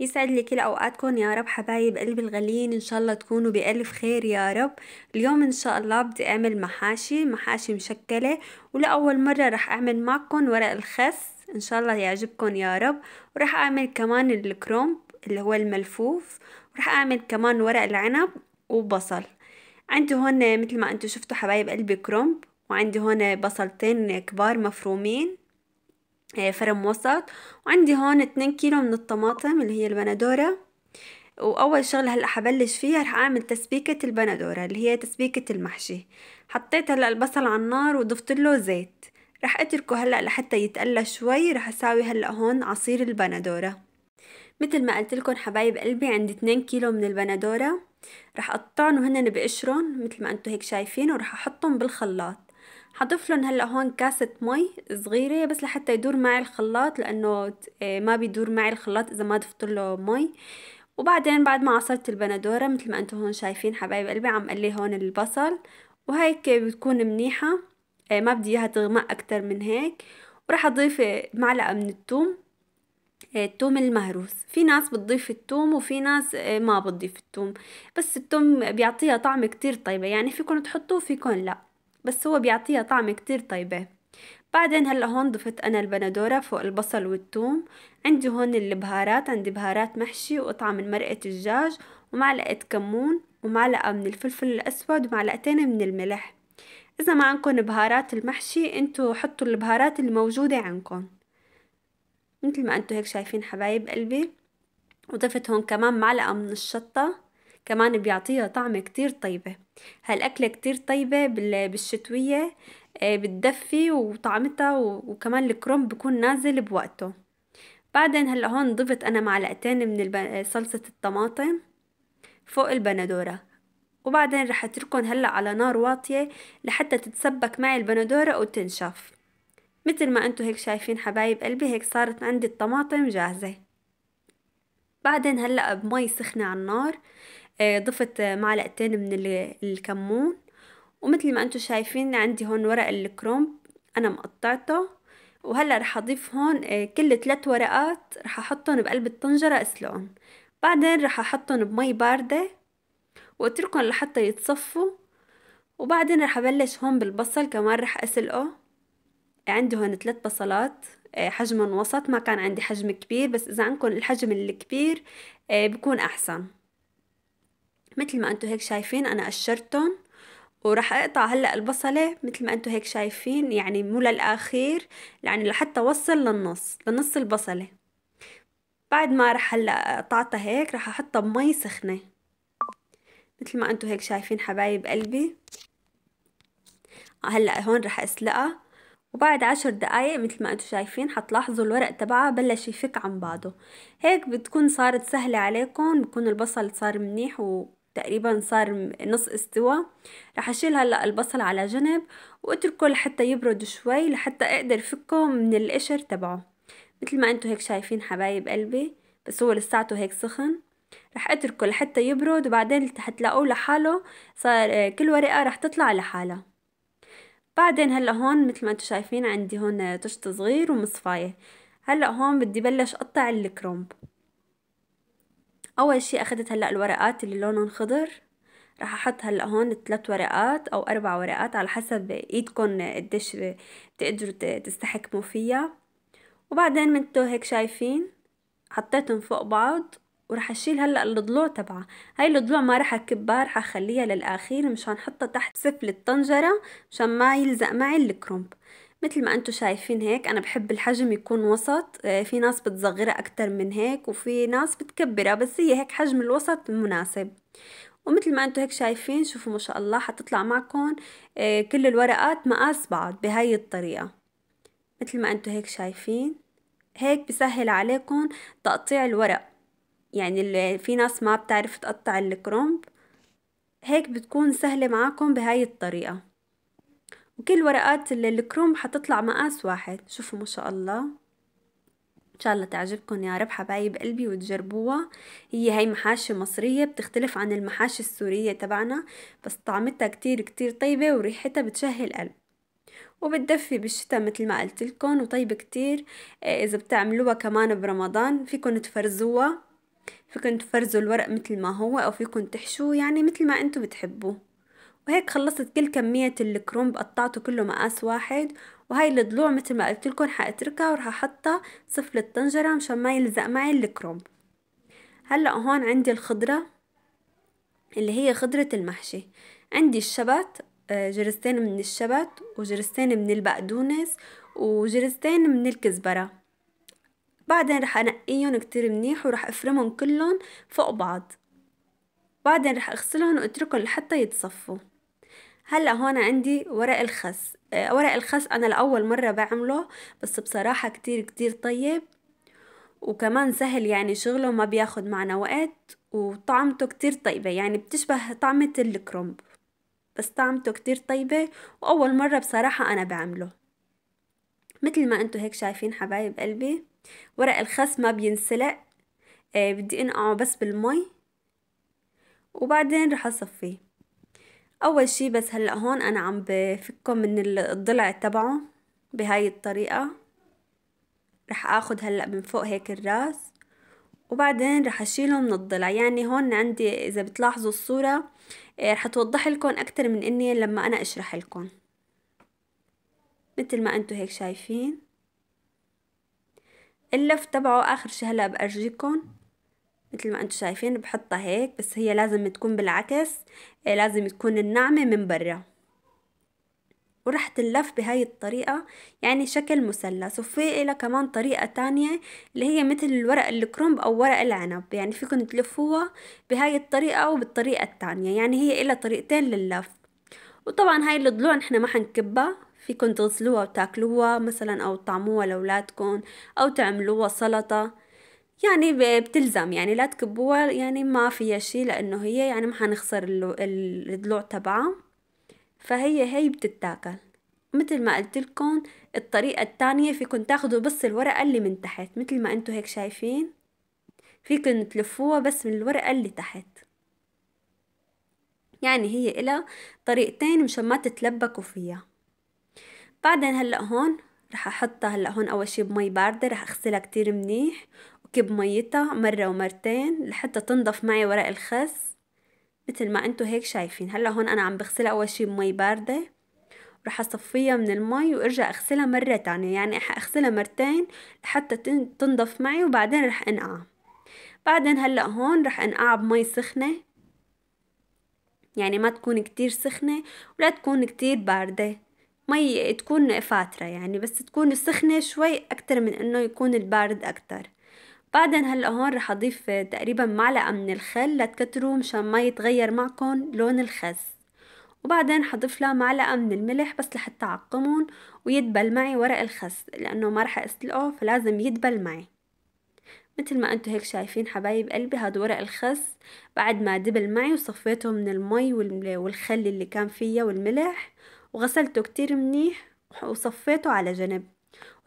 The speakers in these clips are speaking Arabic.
يسعد لي كل اوقاتكم يا رب حبايب قلبي الغاليين ان شاء الله تكونوا بالف خير يا رب اليوم ان شاء الله بدي اعمل محاشي محاشي مشكله ولاول مره رح اعمل معكم ورق الخس ان شاء الله يعجبكم يا رب ورح اعمل كمان الكرومب اللي هو الملفوف ورح اعمل كمان ورق العنب وبصل عندي هون مثل ما انتم شفتوا حبايب قلبي كرومب وعندي هون بصلتين كبار مفرومين آه، فرم وسط وعندي هون اتنين كيلو من الطماطم اللي هي البندورة واول شغله هلا حبلش فيها رح اعمل تسبيكه البندوره اللي هي تسبيكه المحشي حطيت هلا البصل على النار وضفت له زيت رح اتركه هلا لحتى يتقلى شوي رح اساوي هلا هون عصير البندوره مثل ما قلت لكم حبايب قلبي عندي 2 كيلو من البندوره رح اقطعهم وهن بقشرهم مثل ما انتم هيك شايفين ورح احطهم بالخلاط حضفلن لهم هلا هون كاسة مي صغيرة بس لحتى يدور معي الخلاط لأنه آه، ما بيدور معي الخلاط إذا ما ضفت له مي وبعدين بعد ما عصرت البندورة مثل ما انتم هون شايفين حبايب قلبي عم قلي هون البصل وهيك بتكون منيحة آه، ما بدي اياها تغمق اكتر من هيك وراح اضيف معلقة من الثوم الثوم آه، المهروس في ناس بتضيف الثوم وفي ناس ما بتضيف الثوم بس الثوم بيعطيها طعم كتير طيبة يعني فيكم تحطوه فيكن لا بس هو بيعطيها طعمة كتير طيبة بعدين هلا هون ضفت انا البندورة فوق البصل والثوم عندي هون البهارات عندي بهارات محشي وقطعة من مرقة الدجاج ومعلقة كمون ومعلقة من الفلفل الاسود ومعلقتين من الملح اذا ما عندكم بهارات المحشي انتو حطوا البهارات الموجودة عندكم مثل ما انتو هيك شايفين حبايب قلبي وضفت هون كمان معلقة من الشطة كمان بيعطيها طعمة كتير طيبة هالأكلة كتير طيبة بالشتوية آه، بتدفي وطعمتها وكمان الكرنب بكون نازل بوقته بعدين هلا هون ضفت أنا معلقتين من الب... صلصة الطماطم فوق البندورة وبعدين رح اتركهم هلا على نار واطية لحتى تتسبك معي البندورة وتنشف مثل ما انتو هيك شايفين حبايب قلبي هيك صارت عندي الطماطم جاهزة بعدين هلا بمي سخنة على النار آه، ضفت معلقتين من الكمون ومثل ما انتم شايفين عندي هون ورق الكرومب انا مقطعته وهلا رح اضيف هون آه، كل ثلاث ورقات رح احطهم بقلب الطنجره اسلقهم بعدين رح احطهم بمي بارده واتركهم لحتى يتصفوا وبعدين رح ابلش هون بالبصل كمان رح اسلقه عندي هون ثلاث بصلات آه، حجمهم وسط ما كان عندي حجم كبير بس اذا عندكم الحجم الكبير بكون احسن مثل ما انتو هيك شايفين انا قشرتهم وراح اقطع هلا البصله مثل ما انتو هيك شايفين يعني مو للاخير يعني لحتى اوصل للنص لنص البصله بعد ما راح هلا قطعتها هيك راح احطها بمي سخنه مثل ما انتو هيك شايفين حبايب قلبي آه، هلا هون راح اسلقها وبعد عشر دقايق مثل ما انتو شايفين حتلاحظوا الورق تبعها بلش يفك عن بعضه هيك بتكون صارت سهلة عليكم بكون البصل صار منيح و... تقريبا صار نص استوى رح اشيل هلا البصل على جنب واتركه لحتى يبرد شوي لحتى اقدر فكه من القشر تبعه مثل ما انتو هيك شايفين حبايب قلبي بس هو لساته هيك سخن رح اتركه لحتى يبرد وبعدين حتلاقوه لحاله صار كل ورقة رح تطلع لحالها بعدين هلا هون مثل ما انتو شايفين عندي هون طشت صغير ومصفاية هلا هون بدي بلش اقطع الكرومب اول شي اخدت هلا الورقات اللي لونهم خضر راح احط هلا هون ثلاث ورقات او اربع ورقات على حسب ايدكم قديش بتقدروا تستحكموا فيها وبعدين منتو هيك شايفين حطيتهم فوق بعض وراح اشيل هلا الضلوع تبعها هاي الضلوع ما راح اكبها راح اخليها للاخير مشان احطها تحت سفل الطنجره مشان ما يلزق معي الكرنب مثل ما انتم شايفين هيك انا بحب الحجم يكون وسط آه، في ناس بتصغرها اكتر من هيك وفي ناس بتكبرها بس هي هيك حجم الوسط مناسب ومثل ما انتم هيك شايفين شوفوا ما شاء الله حتطلع معكم آه، كل الورقات مقاس بعض بهاي الطريقة مثل ما انتم هيك شايفين هيك بسهل عليكم تقطيع الورق يعني اللي في ناس ما بتعرف تقطع الكرومب هيك بتكون سهلة معكم بهاي الطريقة وكل ورقات الكروم حتطلع مقاس واحد شوفوا ما شاء الله ان شاء الله تعجبكم يا رب حبايب قلبي وتجربوها هي هي محاشي مصريه بتختلف عن المحاشي السوريه تبعنا بس طعمتها كتير كتير طيبه وريحتها بتشهي القلب وبتدفي بالشتاء مثل ما قلت لكم وطيبه كتير آه، اذا بتعملوها كمان برمضان فيكم تفرزوها فيكم تفرزوا الورق مثل ما هو او فيكم تحشوه يعني مثل ما انتم بتحبوه وهيك خلصت كل كمية الكرومب قطعته كله مقاس واحد وهي الضلوع مثل ما قلت لكم حاتركها وراح احطها سفل الطنجرة مشان ما يلزق معي الكرومب هلا هون عندي الخضرة اللي هي خضرة المحشي عندي الشبت آه، جرستين من الشبت وجرستين من البقدونس وجرستين من الكزبرة بعدين رح انقيهم كتير منيح ورح افرمهم كلهم فوق بعض بعدين رح اغسلهم واتركهم لحتى يتصفوا هلا هون عندي ورق الخس آه، ورق الخس انا لاول مره بعمله بس بصراحه كتير كتير طيب وكمان سهل يعني شغله ما بياخد معنا وقت وطعمته كتير طيبة يعني بتشبه طعمة الكرنب بس طعمته كتير طيبة وأول مرة بصراحة أنا بعمله مثل ما انتو هيك شايفين حبايب قلبي ورق الخس ما بينسلق آه، بدي انقعه بس بالمي وبعدين رح اصفيه اول شي بس هلأ هون انا عم بفكه من الضلع تبعه بهاي الطريقة رح اخد هلأ من فوق هيك الراس وبعدين رح اشيله من الضلع يعني هون عندي اذا بتلاحظوا الصورة آه، رح توضح لكم اكتر من اني لما انا اشرح لكم مثل ما انتو هيك شايفين اللف تبعه اخر شي هلا بارجيكم مثل ما انتم شايفين بحطها هيك بس هي لازم تكون بالعكس آه، لازم تكون الناعمة من برا ورح تلف بهاي الطريقة يعني شكل مثلث وفي إلى كمان طريقة تانية اللي هي مثل الورق الكرنب أو ورق العنب يعني فيكم تلفوها بهاي الطريقة وبالطريقة التانية يعني هي إلى طريقتين لللف وطبعا هاي الضلوع نحن ما حنكبها فيكم تغسلوها وتاكلوها مثلا أو تطعموها لولادكن أو تعملوها سلطة يعني بتلزم يعني لا تكبوها يعني ما فيها شي لانه هي يعني ما حنخسر الضلوع تبعها فهي هي بتتاكل مثل ما قلت لكم الطريقة الثانية فيكن تاخدوا بس الورقة اللي من تحت مثل ما انتو هيك شايفين فيكن تلفوها بس من الورقة اللي تحت يعني هي إلها طريقتين مشان ما تتلبكوا فيها بعدين هلأ هون رح أحطها هلأ هون أول شي بمي باردة رح أغسلها كتير منيح وكب ميتها مرة ومرتين لحتى تنضف معي ورق الخس مثل ما انتو هيك شايفين هلا هون انا عم بغسلها اول شي بمي باردة رح اصفيها من المي وارجع اغسلها مرة تانية يعني اغسلها مرتين لحتى تنضف معي وبعدين رح انقعها بعدين هلا هون رح انقعها بمي سخنة يعني ما تكون كتير سخنة ولا تكون كتير باردة مي تكون فاترة يعني بس تكون السخنة شوي أكتر من إنه يكون البارد أكتر بعدين هلا هون رح اضيف تقريبا معلقة من الخل لتكتروا مشان ما يتغير معكم لون الخس وبعدين حضيف لها معلقة من الملح بس لحتى اعقمهم ويدبل معي ورق الخس لانه ما رح اسلقه فلازم يدبل معي مثل ما انتم هيك شايفين حبايب قلبي هاد ورق الخس بعد ما دبل معي وصفيته من المي والخل اللي كان فيه والملح وغسلته كتير منيح وصفيته على جنب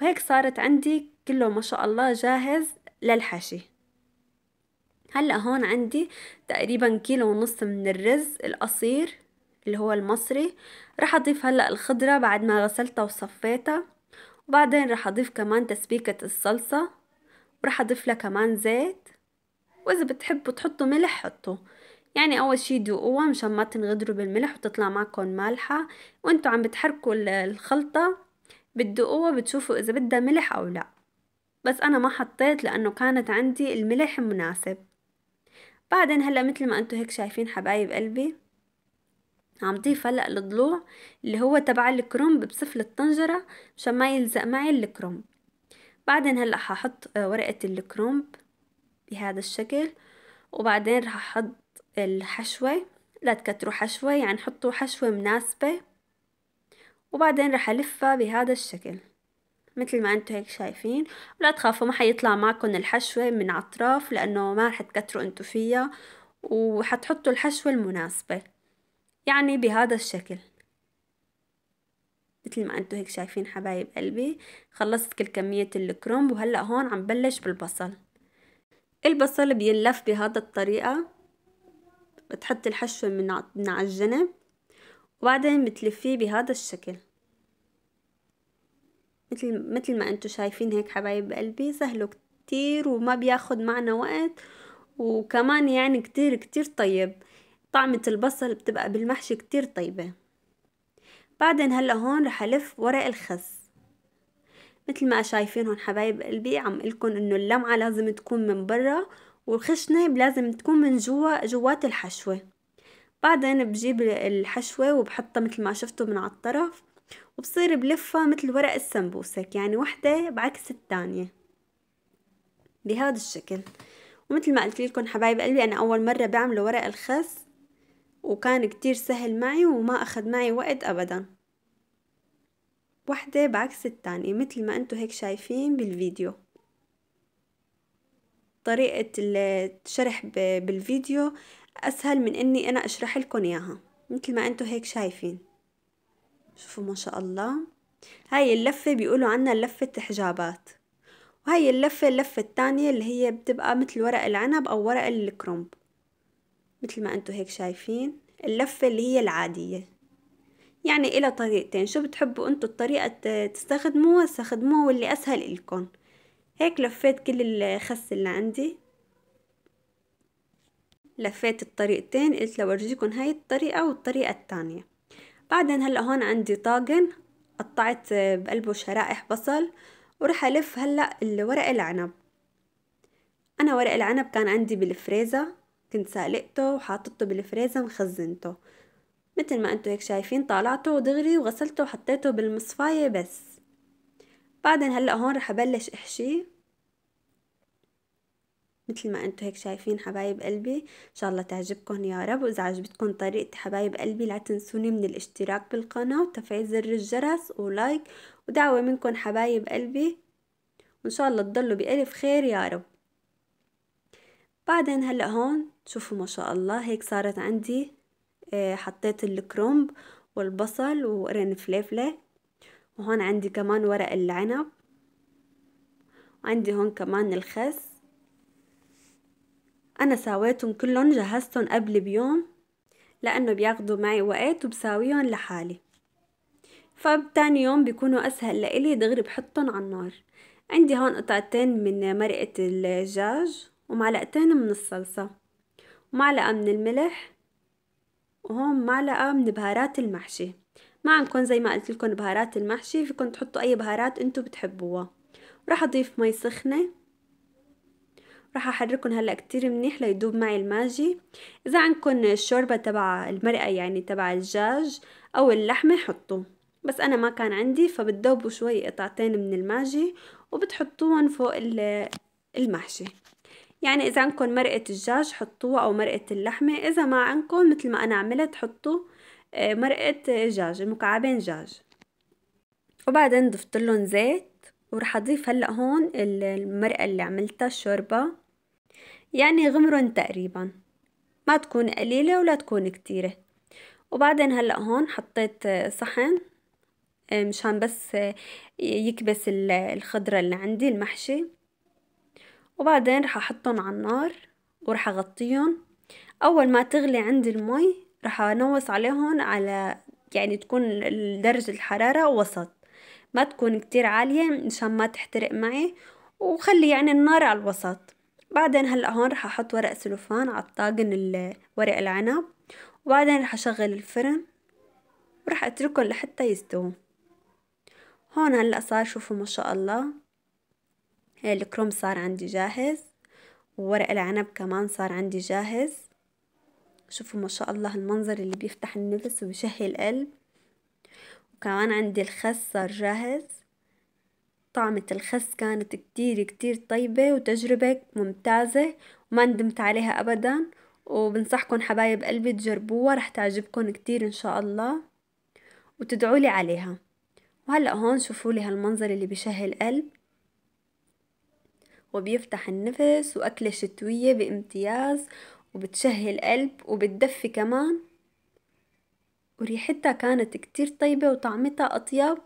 وهيك صارت عندي كله ما شاء الله جاهز للحشي هلأ هون عندي تقريبا كيلو ونص من الرز القصير اللي هو المصري رح أضيف هلأ الخضرة بعد ما غسلتها وصفيتها وبعدين رح أضيف كمان تسبيكة الصلصة ورح أضيف لها كمان زيت وإذا بتحبوا تحطوا ملح حطوا يعني أول شي دوقوها مشان ما تنغدروا بالملح وتطلع معكم مالحة وانتوا عم بتحركوا الخلطة بتدوقوها بتشوفوا إذا بدها ملح أو لأ بس أنا ما حطيت لأنه كانت عندي الملح مناسب بعدين هلا مثل ما أنتم هيك شايفين حبايب قلبي عم ضيف هلا الضلوع اللي هو تبع الكرنب بسفل الطنجرة مشان ما يلزق معي الكرنب بعدين هلا ححط ورقة الكرنب بهذا الشكل وبعدين رح احط الحشوة لا تكتروا حشوة يعني حطوا حشوة مناسبة وبعدين رح ألفها بهذا الشكل مثل ما انتو هيك شايفين ولا تخافوا ما حيطلع معكم الحشوة من عطراف لأنه ما رح تكتروا انتو فيها وحتحطوا الحشوة المناسبة يعني بهذا الشكل مثل ما انتو هيك شايفين حبايب قلبي خلصت كل كمية الكرنب وهلأ هون عم بلش بالبصل البصل بينلف بهذا الطريقة بتحط الحشوة من على الجنب وبعدين بتلفيه بهذا الشكل مثل مثل ما انتم شايفين هيك حبايب قلبي سهله كتير وما بياخد معنا وقت وكمان يعني كتير كتير طيب طعمة البصل بتبقى بالمحشي كتير طيبة بعدين هلا هون رح ألف ورق الخس مثل ما شايفين هون حبايب قلبي عم قلكن انه اللمعة لازم تكون من برا والخشنة لازم تكون من جوا جوات الحشوة بعدين بجيب الحشوة وبحطها مثل ما شفتوا من على الطرف وبصير بلفة مثل ورق السمبوسك يعني وحدة بعكس الثانية بهذا الشكل ومثل ما قلت لكم حبايب قلبي أنا أول مرة بعمل ورق الخس وكان كتير سهل معي وما أخذ معي وقت أبدا وحدة بعكس الثانية مثل ما أنتم هيك شايفين بالفيديو طريقة الشرح بالفيديو أسهل من أني أنا أشرح لكم إياها مثل ما أنتم هيك شايفين شوفوا ما شاء الله هاي اللفة بيقولوا عنها لفة حجابات وهي اللفة اللفة الثانية اللي هي بتبقى مثل ورق العنب أو ورق الكرنب مثل ما انتو هيك شايفين اللفة اللي هي العادية يعني إلى طريقتين شو بتحبوا انتو الطريقة تستخدموها استخدموها واللي أسهل إلكم هيك لفيت كل الخس اللي عندي لفيت الطريقتين قلت لورجيكم هاي الطريقة والطريقة التانية بعدين هلا هون عندي طاجن قطعت بقلبه شرائح بصل ورح ألف هلا الورق العنب أنا ورق العنب كان عندي بالفريزة كنت سالقته وحاطته بالفريزة مخزنته مثل ما انتو هيك شايفين طالعته ودغري وغسلته وحطيته بالمصفاية بس بعدين هلا هون رح أبلش أحشيه مثل ما انتو هيك شايفين حبايب قلبي ان شاء الله تعجبكم يا رب واذا عجبتكم طريقة حبايب قلبي لا تنسوني من الاشتراك بالقناة وتفعيل زر الجرس ولايك ودعوة منكم حبايب قلبي وان شاء الله تضلوا بألف خير يا رب بعدين هلا هون شوفوا ما شاء الله هيك صارت عندي آه، حطيت الكرومب والبصل وقرن فليفلة وهون عندي كمان ورق العنب وعندي هون كمان الخس أنا ساويتهم كلهم جهزتهم قبل بيوم لأنه بياخدوا معي وقت وبساويهم لحالي فبتاني يوم بيكونوا أسهل لإلي دغري بحطهم على النار عندي هون قطعتين من مرقة الدجاج ومعلقتين من الصلصة ومعلقة من الملح وهون معلقة من بهارات المحشي ما عندكم زي ما قلت لكم بهارات المحشي فيكم تحطوا أي بهارات انتو بتحبوها راح أضيف مي سخنة راح احركهم هلا كتير منيح ليدوب معي الماجي اذا عندكم الشوربه تبع المرقه يعني تبع الدجاج او اللحمه حطوا بس انا ما كان عندي فبتذوبوا شوي قطعتين من الماجي وبتحطوهم فوق المحشي يعني اذا عندكم مرقه الدجاج حطوها او مرقه اللحمه اذا ما عندكم مثل ما انا عملت حطوا آه، مرقه دجاج مكعبين دجاج وبعدين ضفت لهم زيت ورح اضيف هلا هون المرقه اللي عملتها الشوربه يعني غمرن تقريبا ما تكون قليلة ولا تكون كتيرة وبعدين هلأ هون حطيت صحن آه، مشان بس آه، يكبس الخضرة اللي عندي المحشي وبعدين رح احطهم على النار ورح اغطيهم اول ما تغلي عندي المي رح انوص عليهم على يعني تكون درجة الحرارة وسط ما تكون كتير عالية مشان ما تحترق معي وخلي يعني النار على الوسط بعدين هلا هون رح احط ورق سلوفان على الطاجن ورق العنب وبعدين رح اشغل الفرن ورح اتركهم لحتى يستووا هون هلا صار شوفوا ما شاء الله الكروم صار عندي جاهز وورق العنب كمان صار عندي جاهز شوفوا ما شاء الله المنظر اللي بيفتح النفس وبيشهي القلب وكمان عندي الخس صار جاهز طعمة الخس كانت كتير كتير طيبة وتجربة ممتازة وما ندمت عليها أبدا وبنصحكم حبايب قلبي تجربوها رح تعجبكم كتير إن شاء الله وتدعولي عليها وهلأ هون شوفوا لي هالمنظر اللي بشهي القلب وبيفتح النفس وأكلة شتوية بامتياز وبتشهي القلب وبتدفي كمان وريحتها كانت كتير طيبة وطعمتها أطيب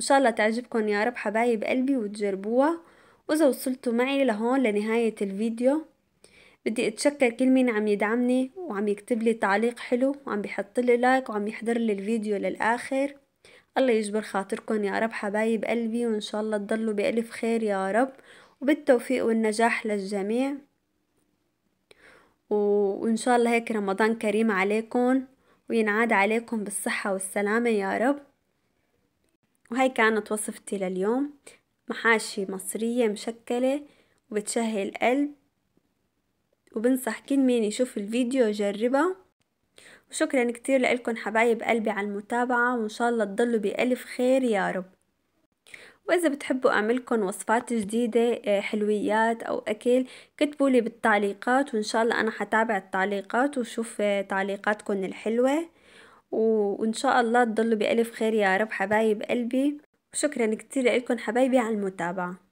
ان شاء الله تعجبكم يا رب حبايب قلبي وتجربوها واذا وصلتوا معي لهون لنهاية الفيديو بدي اتشكر كل مين عم يدعمني وعم يكتب لي تعليق حلو وعم بيحط لي لايك وعم يحضر لي الفيديو للآخر الله يجبر خاطركم يا رب حبايب قلبي وإن شاء الله تضلوا بألف خير يا رب وبالتوفيق والنجاح للجميع وإن شاء الله هيك رمضان كريم عليكم وينعاد عليكم بالصحة والسلامة يا رب وهي كانت وصفتي لليوم محاشي مصرية مشكلة وبتشهي القلب وبنصح كل مين يشوف الفيديو يجربها وشكرا كتير لكم حبايب قلبي على المتابعة وإن شاء الله تضلوا بألف خير يا رب وإذا بتحبوا أعملكم وصفات جديدة آه، حلويات أو أكل كتبولي بالتعليقات وإن شاء الله أنا حتابع التعليقات وشوف آه، تعليقاتكم الحلوة وإن شاء الله تضلوا بألف خير يا رب حبايب قلبي وشكرا كتير لكم حبايبي على المتابعة